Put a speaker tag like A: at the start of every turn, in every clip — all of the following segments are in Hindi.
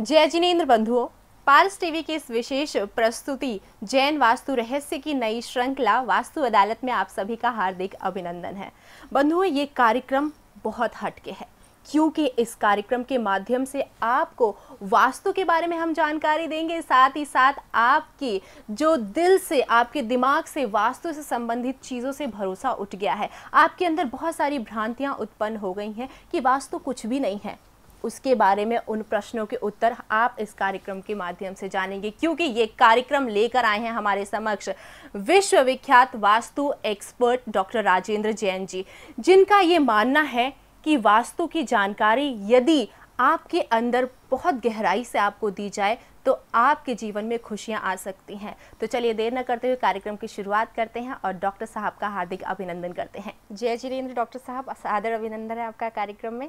A: जय जिनेन्द्र बंधुओं पारस टीवी की इस विशेष प्रस्तुति जैन वास्तु रहस्य की नई श्रृंखला वास्तु अदालत में आप सभी का हार्दिक अभिनंदन है बंधुओं ये कार्यक्रम बहुत हटके है क्योंकि इस कार्यक्रम के माध्यम से आपको वास्तु के बारे में हम जानकारी देंगे साथ ही साथ आपकी जो दिल से आपके दिमाग से वास्तु से संबंधित चीज़ों से भरोसा उठ गया है आपके अंदर बहुत सारी भ्रांतियाँ उत्पन्न हो गई हैं कि वास्तु कुछ भी नहीं है उसके बारे में उन प्रश्नों के उत्तर आप इस कार्यक्रम के माध्यम से जानेंगे क्योंकि ये कार्यक्रम लेकर आए हैं हमारे समक्ष विश्वविख्यात वास्तु एक्सपर्ट डॉक्टर राजेंद्र जैन जी जिनका ये मानना है कि वास्तु की जानकारी यदि आपके अंदर बहुत गहराई से आपको दी जाए तो आपके जीवन में खुशियां आ सकती हैं तो चलिए देर न करते हुए कार्यक्रम की शुरुआत करते हैं और डॉक्टर साहब का हार्दिक अभिनंदन करते हैं जय जीरेन्द्र डॉक्टर साहब आदर अभिनंदन है आपका कार्यक्रम में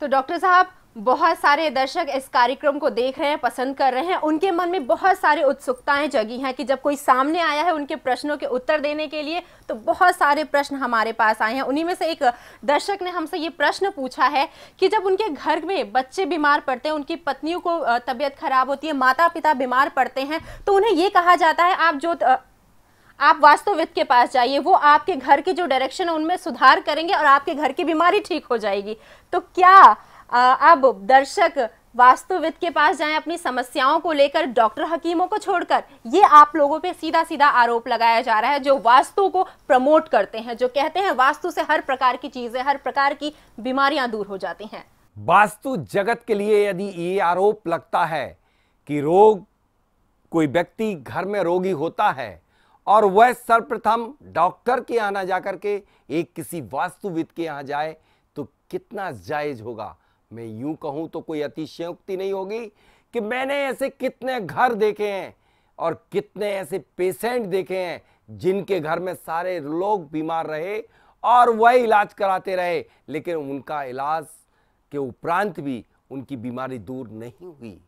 A: तो डॉक्टर साहब बहुत सारे दर्शक इस कार्यक्रम को देख रहे हैं पसंद कर रहे हैं उनके मन में बहुत सारे उत्सुकताएं जगी हैं कि जब कोई सामने आया है उनके प्रश्नों के उत्तर देने के लिए तो बहुत सारे प्रश्न हमारे पास आए हैं उन्हीं में से एक दर्शक ने हमसे ये प्रश्न पूछा है कि जब उनके घर में बच्चे बीमार पड़ते हैं उनकी पत्नियों को तबीयत खराब होती है माता पिता बीमार पड़ते हैं तो उन्हें ये कहा जाता है आप जो त, आप वास्तुविद के पास जाइए वो आपके घर के जो डायरेक्शन है उनमें सुधार करेंगे और आपके घर की बीमारी ठीक हो जाएगी तो क्या अब दर्शक वास्तुविद के पास जाएं अपनी समस्याओं को लेकर डॉक्टर हकीमों को छोड़कर ये आप लोगों पे सीधा सीधा आरोप लगाया जा रहा है जो वास्तु को प्रमोट करते हैं जो कहते हैं वास्तु से हर प्रकार की चीजें हर प्रकार की बीमारियां दूर हो जाती हैं
B: वास्तु जगत के लिए यदि ये आरोप लगता है कि रोग कोई व्यक्ति घर में रोगी होता है और वह सर्वप्रथम डॉक्टर के यहाँ ना जाकर के एक किसी वास्तुविद के यहाँ जाए तो कितना जायज होगा मैं यूं कहूं तो कोई अतिशयोक्ति नहीं होगी कि मैंने ऐसे कितने घर देखे हैं और कितने ऐसे पेशेंट देखे हैं जिनके घर में सारे लोग बीमार रहे और वह इलाज कराते रहे लेकिन उनका इलाज के उपरांत भी उनकी बीमारी दूर नहीं हुई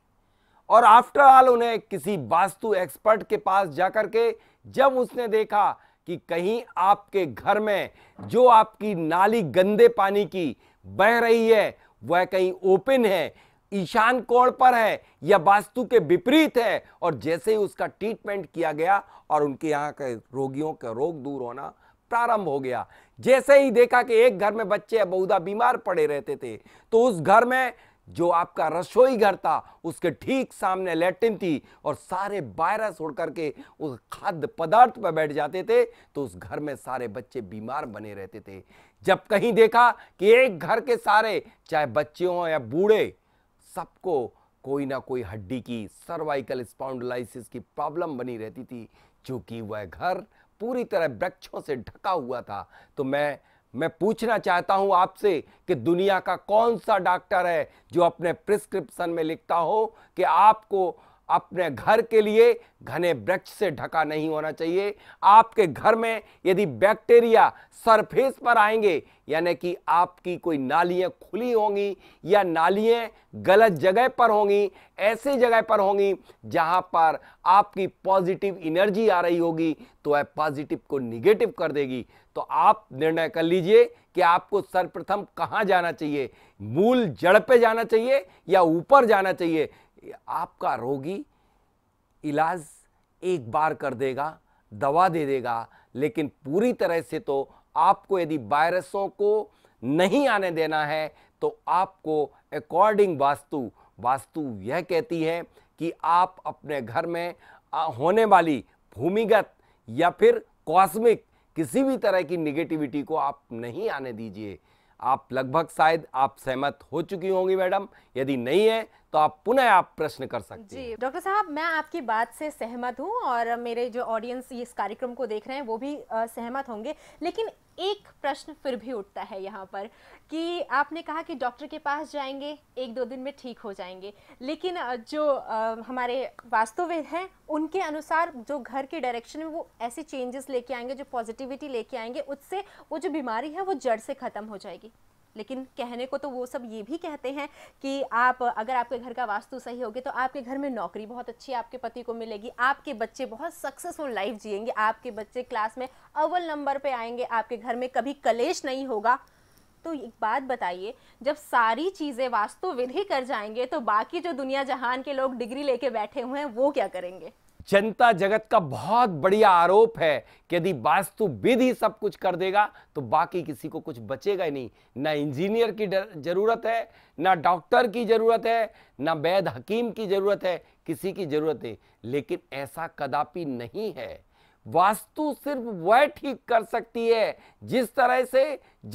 B: और आफ्टर ऑल उन्हें किसी वास्तु एक्सपर्ट के पास जाकर के जब उसने देखा कि कहीं आपके घर में जो आपकी नाली गंदे पानी की बह रही है वह कहीं ओपन है ईशान कोण पर है या वास्तु के विपरीत है और जैसे ही उसका ट्रीटमेंट किया गया और उनके यहाँ के रोगियों का रोग दूर होना प्रारंभ हो गया जैसे ही देखा कि एक घर में बच्चे बहुधा बीमार पड़े रहते थे तो उस घर में जो आपका रसोई घर था उसके ठीक सामने लेटिन थी और सारे वायरस उड़ करके उस खाद्य पदार्थ पर बैठ जाते थे तो उस घर में सारे बच्चे बीमार बने रहते थे जब कहीं देखा कि एक घर के सारे चाहे बच्चे हों या बूढ़े सबको कोई ना कोई हड्डी की सर्वाइकल स्पॉन्डलाइसिस की प्रॉब्लम बनी रहती थी चूँकि वह घर पूरी तरह वृक्षों से ढका हुआ था तो मैं मैं पूछना चाहता हूं आपसे कि दुनिया का कौन सा डॉक्टर है जो अपने प्रिस्क्रिप्शन में लिखता हो कि आपको अपने घर के लिए घने वृक्ष से ढका नहीं होना चाहिए आपके घर में यदि बैक्टीरिया सरफेस पर आएंगे यानी कि आपकी कोई नालियाँ खुली होंगी या नालियाँ गलत जगह पर होंगी ऐसे जगह पर होंगी जहाँ पर आपकी पॉजिटिव एनर्जी आ रही होगी तो वह पॉजिटिव को निगेटिव कर देगी तो आप निर्णय कर लीजिए कि आपको सर्वप्रथम कहाँ जाना चाहिए मूल जड़ पे जाना चाहिए या ऊपर जाना चाहिए आपका रोगी इलाज एक बार कर देगा दवा दे देगा लेकिन पूरी तरह से तो आपको यदि वायरसों को नहीं आने देना है तो आपको अकॉर्डिंग वास्तु वास्तु यह कहती है कि आप अपने घर में होने वाली भूमिगत या फिर कॉस्मिक किसी भी तरह की निगेटिविटी को आप नहीं आने दीजिए आप लगभग शायद आप सहमत हो चुकी होंगी मैडम यदि नहीं है तो आप पुनः आप प्रश्न कर सकते हैं
A: जी डॉक्टर साहब मैं आपकी बात से सहमत हूँ और मेरे जो ऑडियंस इस कार्यक्रम को देख रहे हैं वो भी आ, सहमत होंगे लेकिन एक प्रश्न फिर भी उठता है यहाँ पर कि आपने कहा कि डॉक्टर के पास जाएंगे एक दो दिन में ठीक हो जाएंगे लेकिन जो आ, हमारे वास्तुविद हैं उनके अनुसार जो घर के डायरेक्शन में वो ऐसे चेंजेस लेके आएंगे जो पॉजिटिविटी लेके आएंगे उससे वो जो बीमारी है वो जड़ से ख़त्म हो जाएगी लेकिन कहने को तो वो सब ये भी कहते हैं कि आप अगर आपके घर का वास्तु सही होगी तो आपके घर में नौकरी बहुत अच्छी आपके पति को मिलेगी आपके बच्चे बहुत सक्सेसफुल लाइफ जिएंगे आपके बच्चे क्लास में अव्वल नंबर पर आएंगे आपके घर में कभी कलेश नहीं होगा तो एक बात बताइए जब सारी चीज़ें वास्तु विधि कर जाएंगे तो बाकी जो दुनिया जहान के लोग डिग्री लेके बैठे हुए हैं वो क्या करेंगे
B: जनता जगत का बहुत बढ़िया आरोप है कि यदि वास्तुविद ही सब कुछ कर देगा तो बाकी किसी को कुछ बचेगा ही नहीं ना इंजीनियर की ज़रूरत है ना डॉक्टर की ज़रूरत है ना वैद हकीम की ज़रूरत है किसी की ज़रूरत है लेकिन ऐसा कदापि नहीं है वास्तु सिर्फ वह ठीक कर सकती है जिस तरह से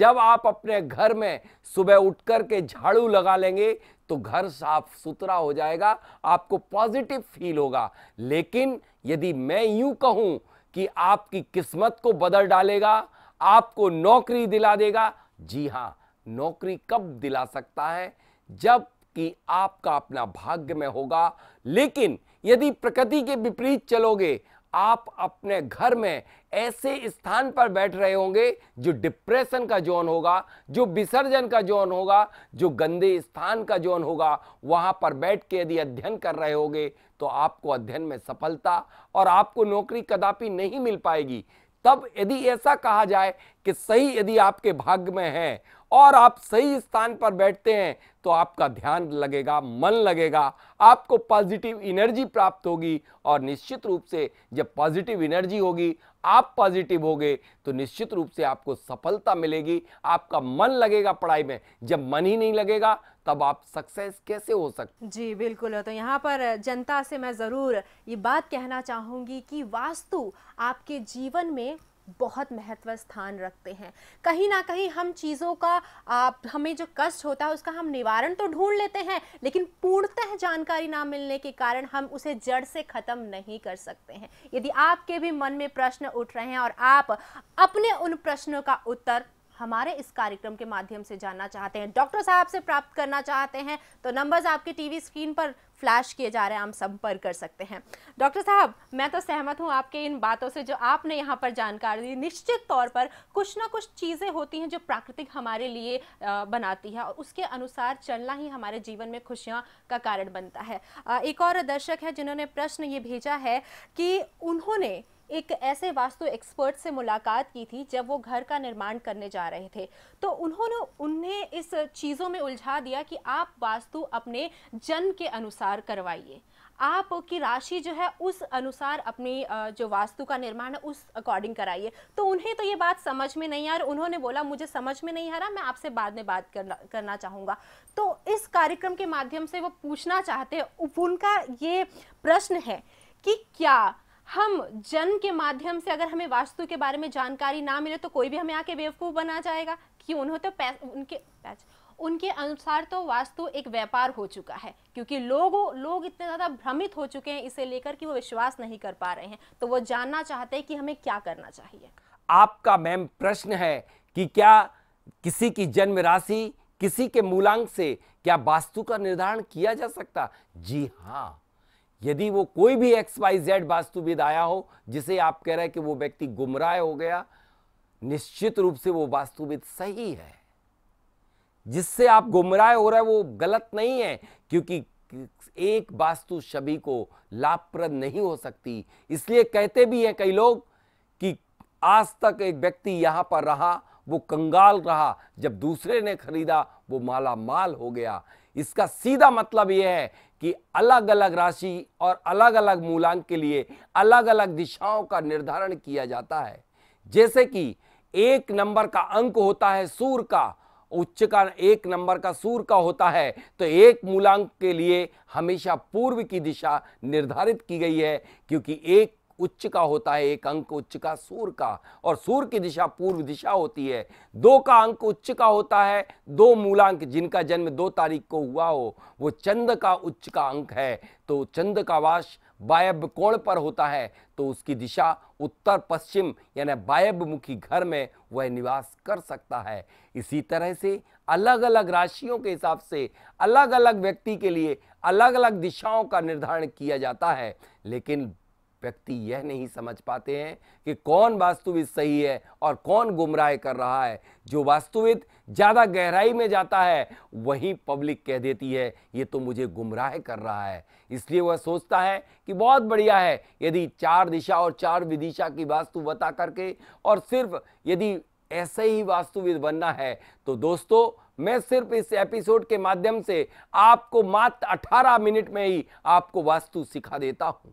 B: जब आप अपने घर में सुबह उठ कर के झाड़ू लगा लेंगे तो घर साफ सुथरा हो जाएगा आपको पॉजिटिव फील होगा लेकिन यदि मैं यूं कहूं कि आपकी किस्मत को बदल डालेगा आपको नौकरी दिला देगा जी हां नौकरी कब दिला सकता है जब कि आपका अपना भाग्य में होगा लेकिन यदि प्रकृति के विपरीत चलोगे आप अपने घर में ऐसे स्थान पर बैठ रहे होंगे जो डिप्रेशन का जोन होगा जो विसर्जन का जोन होगा जो गंदे स्थान का जोन होगा वहां पर बैठ के यदि अध्ययन कर रहे होंगे तो आपको अध्ययन में सफलता और आपको नौकरी कदापि नहीं मिल पाएगी तब यदि ऐसा कहा जाए कि सही यदि आपके भाग्य में है और आप सही स्थान पर बैठते हैं तो आपका ध्यान लगेगा मन लगेगा आपको पॉजिटिव एनर्जी प्राप्त होगी और निश्चित रूप से जब पॉजिटिव एनर्जी होगी आप पॉजिटिव होगे तो निश्चित रूप से आपको सफलता मिलेगी आपका मन लगेगा पढ़ाई में जब मन ही नहीं लगेगा तब आप सक्सेस कैसे हो सकते
A: जी बिल्कुल तो यहाँ पर जनता से मैं ज़रूर ये बात कहना चाहूंगी कि वास्तु आपके जीवन में बहुत महत्व स्थान रखते हैं कहीं ना कहीं हम चीज़ों का आ, हमें जो कष्ट होता है उसका हम निवारण तो ढूंढ लेते हैं लेकिन पूर्णतः जानकारी ना मिलने के कारण हम उसे जड़ से ख़त्म नहीं कर सकते हैं यदि आपके भी मन में प्रश्न उठ रहे हैं और आप अपने उन प्रश्नों का उत्तर हमारे इस कार्यक्रम के माध्यम से जानना चाहते हैं डॉक्टर साहब से प्राप्त करना चाहते हैं तो नंबर्स आपके टीवी स्क्रीन पर फ्लैश किए जा रहे हैं हम संपर्क कर सकते हैं डॉक्टर साहब मैं तो सहमत हूँ आपके इन बातों से जो आपने यहाँ पर जानकारी दी निश्चित तौर पर कुछ ना कुछ चीज़ें होती हैं जो प्राकृतिक हमारे लिए बनाती है और उसके अनुसार चलना ही हमारे जीवन में खुशियाँ का कारण बनता है एक और दर्शक है जिन्होंने प्रश्न ये भेजा है कि उन्होंने एक ऐसे वास्तु एक्सपर्ट से मुलाकात की थी जब वो घर का निर्माण करने जा रहे थे तो उन्होंने उन्हें इस चीज़ों में उलझा दिया कि आप वास्तु अपने जन्म के अनुसार करवाइए आप की राशि जो है उस अनुसार अपनी जो वास्तु का निर्माण है उस अकॉर्डिंग कराइए तो उन्हें तो ये बात समझ में नहीं आ रही उन्होंने बोला मुझे समझ में नहीं आ रहा मैं आपसे बाद में बात करना करना चाहूँगा तो इस कार्यक्रम के माध्यम से वो पूछना चाहते हैं उनका ये प्रश्न है कि क्या हम जन्म के माध्यम से अगर हमें वास्तु के बारे में जानकारी ना मिले तो कोई भी हमें आके बेवकूफ़ बना जाएगा कि उन्हों तो पैस, उनके पैस, उनके अनुसार तो वास्तु एक व्यापार हो चुका है क्योंकि लोगों लोग इतने ज़्यादा भ्रमित हो चुके हैं इसे लेकर कि वो विश्वास नहीं कर पा रहे हैं तो वो जानना चाहते हैं कि हमें क्या करना चाहिए
B: आपका मैम प्रश्न है कि क्या किसी की जन्म राशि किसी के मूलांक से क्या वास्तु का निर्धारण किया जा सकता जी हाँ यदि वो कोई भी एक्स वाई जेड वास्तुविद आया हो जिसे आप कह रहे हैं कि वो व्यक्ति गुमराह हो गया निश्चित रूप से वो वास्तुविद सही है जिससे आप गुमराह हो रहे हैं वो गलत नहीं है क्योंकि एक वास्तु छवि को लाभप्रद नहीं हो सकती इसलिए कहते भी हैं कई लोग कि आज तक एक व्यक्ति यहां पर रहा वो कंगाल रहा जब दूसरे ने खरीदा वो माला माल हो गया इसका सीधा मतलब यह है कि अलग अलग राशि और अलग अलग मूलांक के लिए अलग अलग दिशाओं का निर्धारण किया जाता है जैसे कि एक नंबर का अंक होता है सूर्य का उच्च का एक नंबर का सूर्य का होता है तो एक मूलांक के लिए हमेशा पूर्व की दिशा निर्धारित की गई है क्योंकि एक उच्च का होता है एक अंक उच्च का सूर्य का और सूर्य की दिशा पूर्व दिशा होती है दो का अंक उच्च का होता है दो मूलांक जिनका जन्म दो तारीख को हुआ हो वो चंद का उच्च का अंक है तो चंद का वास वायब्य कोण पर होता है तो उसकी दिशा उत्तर पश्चिम यानी वायव्य मुखी घर में वह निवास कर सकता है इसी तरह से अलग अलग राशियों के हिसाब से अलग अलग व्यक्ति के लिए अलग अलग दिशाओं का निर्धारण किया जाता है लेकिन व्यक्ति यह नहीं समझ पाते हैं कि कौन वास्तुविद सही है और कौन गुमराह कर रहा है जो वास्तुविद ज़्यादा गहराई में जाता है वही पब्लिक कह देती है ये तो मुझे गुमराह कर रहा है इसलिए वह सोचता है कि बहुत बढ़िया है यदि चार दिशा और चार विदिशा की वास्तु बता करके और सिर्फ यदि ऐसे ही वास्तुविद बनना है तो दोस्तों मैं सिर्फ इस एपिसोड के माध्यम से आपको मात्र 18 मिनट में ही आपको वास्तु सिखा देता हूं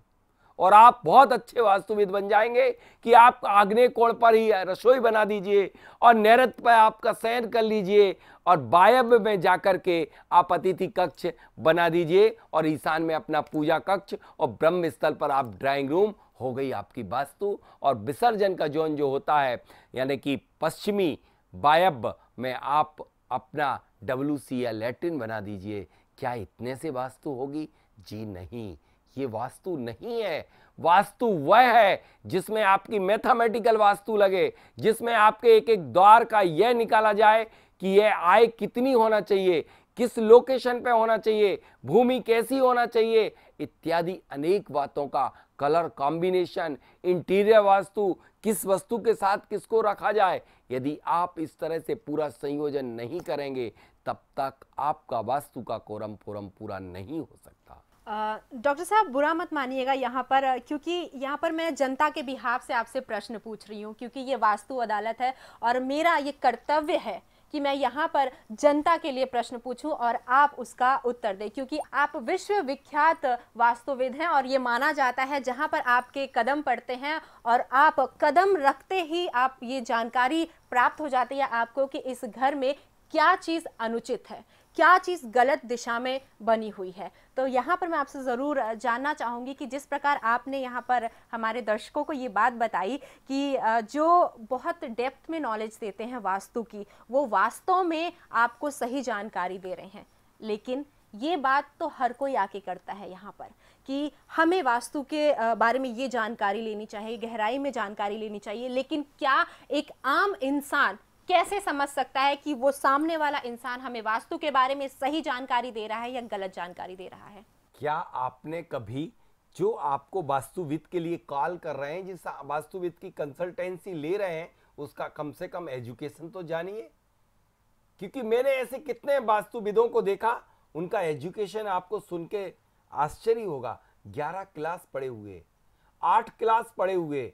B: और आप बहुत अच्छे वास्तुविद बन जाएंगे कि आप आग्नेय कोण पर ही रसोई बना दीजिए और नैरत पर आपका सैन कर लीजिए और बायब में जाकर के आप अतिथि कक्ष बना दीजिए और ईशान में अपना पूजा कक्ष और ब्रह्म स्थल पर आप ड्राइंग रूम हो गई आपकी वास्तु और विसर्जन का जोन जो होता है यानी कि पश्चिमी बायब में आप अपना डब्लू या लेटिन बना दीजिए क्या इतने से वास्तु होगी जी नहीं ये वास्तु नहीं है वास्तु वह है जिसमें आपकी मैथमेटिकल वास्तु लगे जिसमें आपके एक एक द्वार का यह निकाला जाए कि यह आय कितनी होना चाहिए किस लोकेशन पे होना चाहिए भूमि कैसी होना चाहिए इत्यादि अनेक बातों का कलर कॉम्बिनेशन इंटीरियर वास्तु किस वस्तु के साथ किसको रखा जाए यदि आप इस तरह से पूरा संयोजन नहीं करेंगे तब तक आपका वास्तु का कोरम फोरम पूरा नहीं हो सकता
A: डॉक्टर साहब बुरा मत मानिएगा यहाँ पर क्योंकि यहाँ पर मैं जनता के बिहाफ से आपसे प्रश्न पूछ रही हूँ क्योंकि ये वास्तु अदालत है और मेरा ये कर्तव्य है कि मैं यहाँ पर जनता के लिए प्रश्न पूछूं और आप उसका उत्तर दें क्योंकि आप विश्वविख्यात वास्तुविद हैं और ये माना जाता है जहाँ पर आपके कदम पड़ते हैं और आप कदम रखते ही आप ये जानकारी प्राप्त हो जाती है आपको कि इस घर में क्या चीज़ अनुचित है क्या चीज़ गलत दिशा में बनी हुई है तो यहाँ पर मैं आपसे ज़रूर जानना चाहूँगी कि जिस प्रकार आपने यहाँ पर हमारे दर्शकों को ये बात बताई कि जो बहुत डेप्थ में नॉलेज देते हैं वास्तु की वो वास्तव में आपको सही जानकारी दे रहे हैं लेकिन ये बात तो हर कोई आके करता है यहाँ पर कि हमें वास्तु के बारे में ये जानकारी लेनी चाहिए गहराई में जानकारी लेनी चाहिए लेकिन क्या एक आम इंसान कैसे समझ सकता है कि वो सामने वाला इंसान हमें वास्तु के बारे में सही जानकारी दे रहा है या गलत जानकारी दे रहा है
B: क्या आपने कभी जो आपको वास्तुविद के लिए कॉल कर रहे हैं जिस वास्तुविद की कंसल्टेंसी ले रहे हैं उसका कम से कम एजुकेशन तो जानिए क्योंकि मैंने ऐसे कितने वास्तुविदों को देखा उनका एजुकेशन आपको सुन के आश्चर्य होगा ग्यारह क्लास पढ़े हुए आठ क्लास पढ़े हुए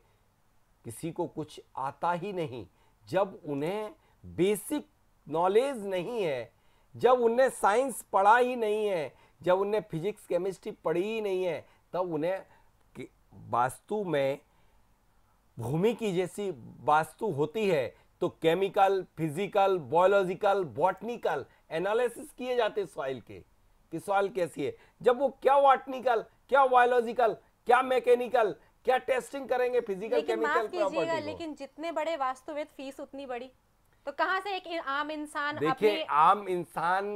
B: किसी को कुछ आता ही नहीं जब उन्हें बेसिक नॉलेज नहीं है जब उन्हें साइंस पढ़ा ही नहीं है जब उन्हें फिजिक्स केमिस्ट्री पढ़ी ही नहीं है तब उन्हें वास्तु में भूमि की जैसी वास्तु होती है तो chemical physical biological botanical analysis किए जाते सॉइल के कि सॉइल कैसी है जब वो क्या वॉटनिकल क्या बायोलॉजिकल क्या मैकेनिकल क्या टेस्टिंग करेंगे फिजिकल केमिकल प्रॉपर्टी लेकिन
A: जितने बड़े वास्तुविद फीस उतनी बड़ी तो कहां से एक आम इंसान देखिए आम
B: इंसान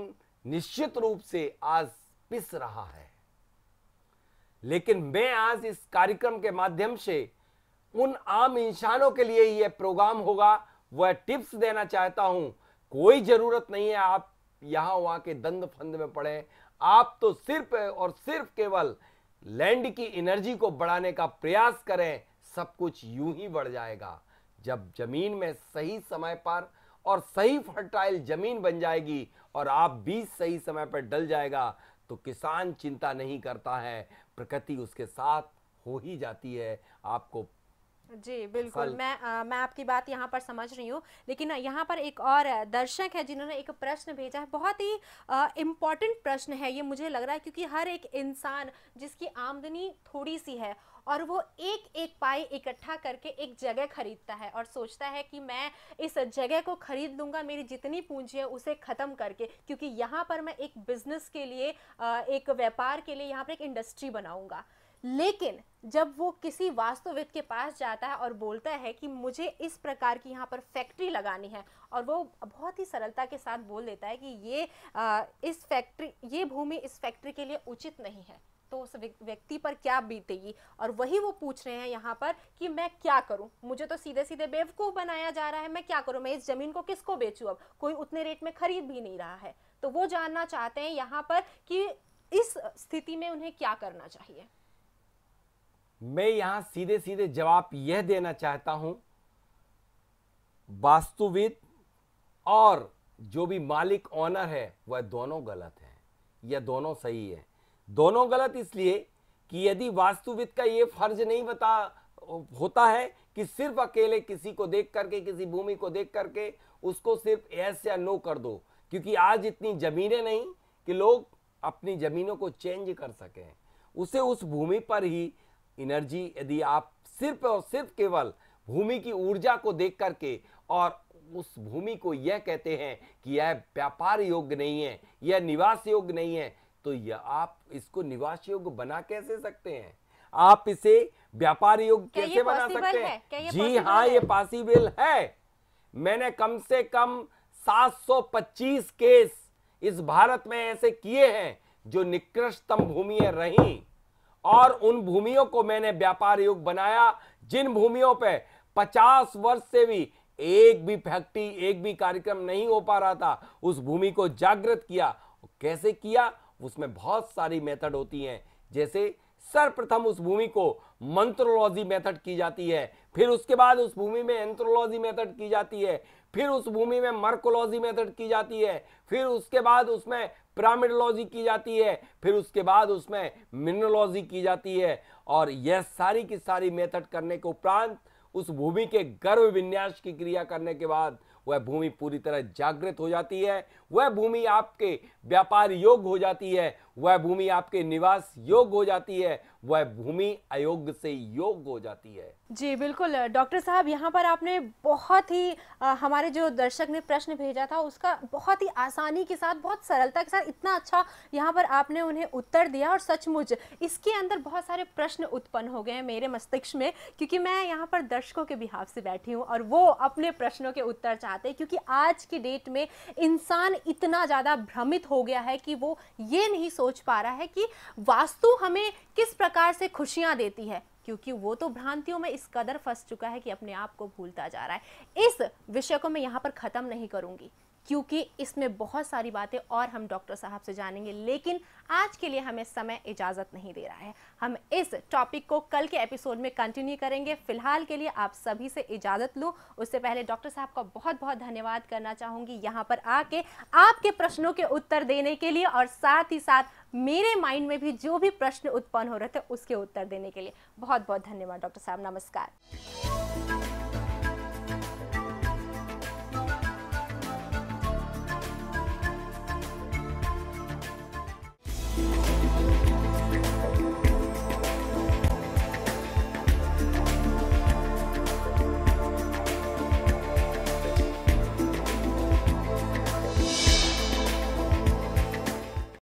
B: निश्चित रूप से आज पिस रहा है लेकिन मैं आज इस कार्यक्रम के माध्यम से उन आम इंसानों के लिए यह प्रोग्राम होगा वह टिप्स देना चाहता हूं कोई जरूरत नहीं है आप यहां वहां के दंद फंद में पड़े आप तो सिर्फ और सिर्फ केवल लैंड की एनर्जी को बढ़ाने का प्रयास करें सब कुछ यूं ही बढ़ जाएगा जब जमीन में सही समय पर और सही फर्टाइल जमीन बन जाएगी और आप बीज सही समय पर डल जाएगा तो किसान चिंता नहीं करता है प्रकृति उसके साथ हो ही जाती है आपको
A: जी बिल्कुल मैं आ, मैं आपकी बात यहाँ पर समझ रही हूँ लेकिन यहाँ पर एक और दर्शक है जिन्होंने एक प्रश्न भेजा है बहुत ही इम्पोर्टेंट प्रश्न है ये मुझे लग रहा है क्योंकि हर एक इंसान जिसकी आमदनी थोड़ी सी है और वो एक एक पाई इकट्ठा करके एक जगह खरीदता है और सोचता है कि मैं इस जगह को खरीद लूंगा मेरी जितनी पूंजी है उसे ख़त्म करके क्योंकि यहाँ पर मैं एक बिज़नेस के लिए एक व्यापार के लिए यहाँ पर एक इंडस्ट्री बनाऊंगा लेकिन जब वो किसी वास्तुविद के पास जाता है और बोलता है कि मुझे इस प्रकार की यहाँ पर फैक्ट्री लगानी है और वो बहुत ही सरलता के साथ बोल देता है कि ये आ, इस फैक्ट्री ये भूमि इस फैक्ट्री के लिए उचित नहीं है तो उस व्यक्ति पर क्या बीतेगी और वही वो पूछ रहे हैं यहाँ पर कि मैं क्या करूँ मुझे तो सीधे सीधे बेवकूफ़ बनाया जा रहा है मैं क्या करूँ मैं इस ज़मीन को किसको बेचूँ अब कोई उतने रेट में खरीद भी नहीं रहा है तो वो जानना चाहते हैं यहाँ पर कि इस स्थिति में उन्हें क्या करना चाहिए
B: मैं यहां सीधे सीधे जवाब यह देना चाहता हूं वास्तुविद और जो भी मालिक ऑनर है वह दोनों गलत है या दोनों सही है दोनों गलत इसलिए कि यदि वास्तुविद का यह फर्ज नहीं बता होता है कि सिर्फ अकेले किसी को देख करके किसी भूमि को देख करके उसको सिर्फ एस या नो कर दो क्योंकि आज इतनी ज़मीनें नहीं कि लोग अपनी ज़मीनों को चेंज कर सकें उसे उस भूमि पर ही एनर्जी यदि आप सिर्फ और सिर्फ केवल भूमि की ऊर्जा को देख करके और उस भूमि को यह कहते हैं कि यह व्यापार योग्य नहीं है यह निवास योग्य नहीं है तो यह आप इसको निवास योग्य बना कैसे सकते हैं आप इसे व्यापार योग्य कैसे बना सकते हैं जी हाँ है? ये पॉसिबल है मैंने कम से कम 725 केस इस भारत में ऐसे किए हैं जो निकृष्टतम भूमि रही और उन भूमियों को मैंने व्यापार युग बनाया जिन भूमियों पे 50 वर्ष से भी एक भी फैक्ट्री एक भी कार्यक्रम नहीं हो पा रहा था उस भूमि को जागृत किया कैसे किया उसमें बहुत सारी मेथड होती हैं जैसे सर्वप्रथम उस भूमि को मंत्रोलॉजी मेथड की जाती है फिर उसके बाद उस भूमि में एंथ्रोलॉजी मेथड की जाती है फिर उस भूमि में मर्कोलॉजी मेथड की जाती है फिर उसके बाद उसमें पिरामिडोलॉजी की जाती है फिर उसके बाद उसमें मिनरोलॉजी की जाती है और यह सारी की सारी मेथड करने के उपरांत उस भूमि के गर्भ विन्यास की क्रिया करने के बाद वह भूमि पूरी तरह जागृत हो जाती है वह भूमि आपके व्यापार योग्य हो जाती है वह भूमि आपके निवास योग्य हो जाती है वह भूमि अयोग्य से योग्य हो जाती है
A: जी बिल्कुल डॉक्टर साहब यहाँ पर आपने बहुत ही आ, हमारे जो दर्शक ने प्रश्न भेजा था उसका बहुत ही आसानी के साथ बहुत सरलता के साथ इतना अच्छा यहाँ पर आपने उन्हें उत्तर दिया और सचमुच इसके अंदर बहुत सारे प्रश्न उत्पन्न हो गए हैं मेरे मस्तिष्क में क्योंकि मैं यहाँ पर दर्शकों के बिहाव से बैठी हूँ और वो अपने प्रश्नों के उत्तर चाहते हैं क्योंकि आज की डेट में इंसान इतना ज़्यादा भ्रमित हो गया है कि वो ये नहीं सोच पा रहा है कि वास्तु हमें किस प्रकार से खुशियां देती है क्योंकि वो तो भ्रांतियों में इस कदर फंस चुका है कि अपने आप को भूलता जा रहा है इस विषय को मैं यहाँ पर ख़त्म नहीं करूंगी क्योंकि इसमें बहुत सारी बातें और हम डॉक्टर साहब से जानेंगे लेकिन आज के लिए हमें समय इजाज़त नहीं दे रहा है हम इस टॉपिक को कल के एपिसोड में कंटिन्यू करेंगे फिलहाल के लिए आप सभी से इजाज़त लूँ उससे पहले डॉक्टर साहब का बहुत बहुत धन्यवाद करना चाहूँगी यहाँ पर आके आपके प्रश्नों के उत्तर देने के लिए और साथ ही साथ मेरे माइंड में भी जो भी प्रश्न उत्पन्न हो रहे थे उसके उत्तर देने के लिए बहुत बहुत धन्यवाद डॉक्टर साहब नमस्कार